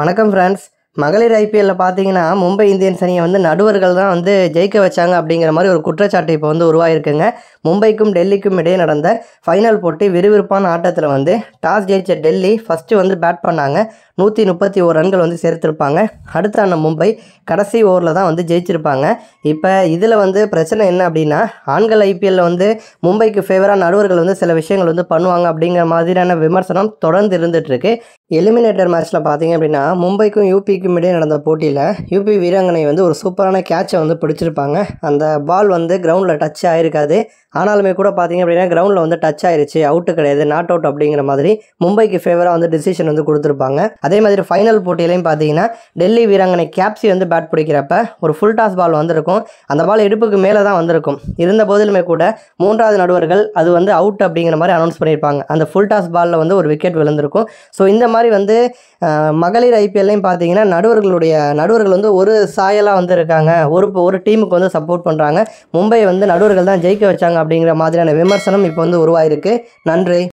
வணக்கம் ஃப்ரெண்ட்ஸ் மகளிர் ஐபிஎல்லில் பார்த்தீங்கன்னா மும்பை இந்தியன்ஸ் அணியை வந்து நடுவர்கள் தான் வந்து ஜெயிக்க வச்சாங்க அப்படிங்கிற மாதிரி ஒரு குற்றச்சாட்டு இப்போ வந்து உருவாயிருக்குங்க மும்பைக்கும் டெல்லிக்கும் இடையே நடந்த ஃபைனல் போட்டி விறுவிறுப்பான ஆட்டத்தில் வந்து டாஸ் ஜெயிச்ச டெல்லி ஃபஸ்ட்டு வந்து பேட் பண்ணாங்க நூற்றி முப்பத்தி ஓர் ரன்கள் வந்து சேர்த்துருப்பாங்க அடுத்த அண்ணன் மும்பை கடைசி ஓவரில் தான் வந்து ஜெயிச்சிருப்பாங்க இப்போ இதில் வந்து பிரச்சனை என்ன அப்படின்னா ஆண்கள் ஐபிஎல்லில் வந்து மும்பைக்கு ஃபேவராக நடுவர்கள் வந்து சில விஷயங்கள் வந்து பண்ணுவாங்க அப்படிங்கிற மாதிரியான விமர்சனம் தொடர்ந்து இருந்துகிட்ருக்கு எலிமினேட்டர் மேட்ச்சில் பார்த்தீங்க அப்படின்னா மும்பைக்கும் யூபிக்கும் இடையே நடந்த போட்டியில் யூபி வீராங்கனை வந்து ஒரு சூப்பரான கேட்சை வந்து பிடிச்சிருப்பாங்க அந்த பால் வந்து கிரவுண்டில் டச் ஆகிருக்காது ஆனாலுமே கூட பார்த்திங்க அப்படின்னா கிரவுண்டில் வந்து டச் ஆயிருச்சு அவுட்டு கிடையாது நாட் அவுட் அப்படிங்கிற மாதிரி மும்பைக்கு ஃபேவராக வந்து டிசிஷன் வந்து கொடுத்துருப்பாங்க அதே மாதிரி ஃபைனல் போட்டியிலையும் பார்த்தீங்கன்னா டெல்லி வீராங்கனை கேப்சி வந்து பேட் பிடிக்கிறப்ப ஒரு ஃபுல் டாஸ் பால் வந்திருக்கும் அந்த பால் இடுப்புக்கு மேலே தான் வந்திருக்கும் இருந்த போதிலுமே கூட மூன்றாவது நடுவர்கள் அது வந்து அவுட் அப்படிங்கிற மாதிரி அனௌன்ஸ் பண்ணியிருப்பாங்க அந்த ஃபுல் டாஸ் பாலில் வந்து ஒரு விக்கெட் விழுந்திருக்கும் ஸோ இந்த மாதிரி வந்து மகளிர் ஐபிஎல்லையும் பார்த்தீங்கன்னா நடுவர்களுடைய நடுவர்கள் வந்து ஒரு சாயலாக வந்து இருக்காங்க ஒரு ஒரு டீமுக்கு வந்து சப்போர்ட் பண்ணுறாங்க மும்பை வந்து நடுவர்கள் தான் ஜெயிக்க வச்சாங்க அப்படிங்கிற மாதிரியான விமர்சனம் இப்போ வந்து உருவாயிருக்கு நன்றி